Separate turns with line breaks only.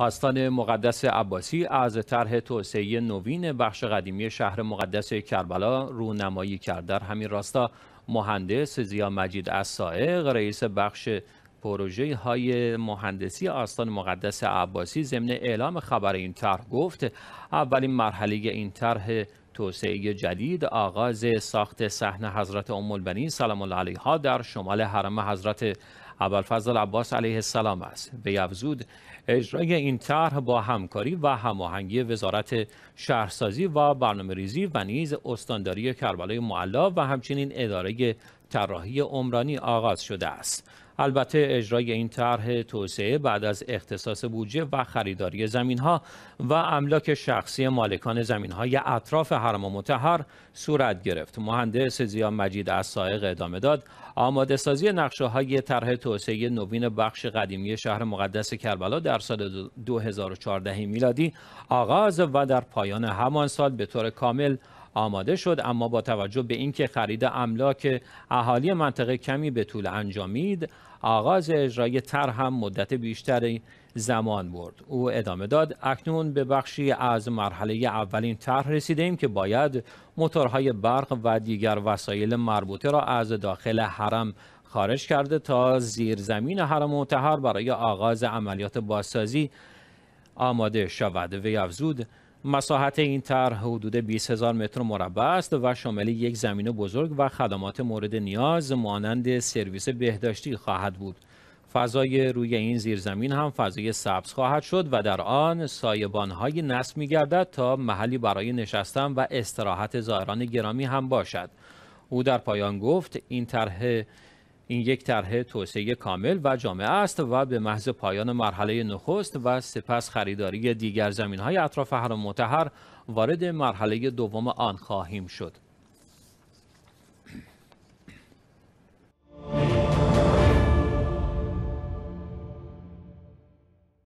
آستان مقدس عباسی از طرح توسعه نوین بخش قدیمی شهر مقدس کربلا رونمایی کرد در همین راستا مهندس زیا مجید السائق رئیس بخش پروژه های مهندسی آستان مقدس عباسی ضمن اعلام خبر این طرح گفت اولین مرحله این طرح توسعه جدید آغاز ساخت صحن حضرت ام البنین سلام الله علیها در شمال حرم حضرت ابوالفضل عباس علیه السلام است به افزود اجرای این طرح با همکاری و هماهنگی وزارت شهرسازی و برنامه ریزی و نیز استانداری کربلای معلا و همچنین اداره طراحی عمرانی آغاز شده است البته اجرای این طرح توسعه بعد از اختصاص بودجه و خریداری زمین ها و املاک شخصی مالکان زمین های اطراف حرم متحر صورت گرفت مهندس زیا مجید از سائق ادامه داد آماده سازی نقشه های طرح توسعه نوین بخش قدیمی شهر مقدس کربلا در سال 2014 میلادی آغاز و در پایان همان سال به طور کامل آماده شد اما با توجه به اینکه خرید املاک اهالی منطقه کمی به طول انجامید آغاز اجرای طرح هم مدت بیشتری زمان برد او ادامه داد اکنون به بخشی از مرحله اولین طرح رسیده ایم که باید موتورهای برق و دیگر وسایل مربوطه را از داخل حرم خارج کرده تا زمین حرم متحر برای آغاز عملیات بازسازی آماده شود وی افزود مساحت این طرح حدود 20 هزار متر مربع است و شامل یک زمین بزرگ و خدمات مورد نیاز مانند سرویس بهداشتی خواهد بود. فضای روی این زیرزمین هم فضای سبز خواهد شد و در آن سایبانهای نصب می گردد تا محلی برای نشستن و استراحت زائران گرامی هم باشد. او در پایان گفت این طرح این یک طرح توسعه کامل و جامع است و به محض پایان مرحله نخست و سپس خریداری دیگر زمین های اطراف حرم مطهر وارد مرحله دوم آن خواهیم شد.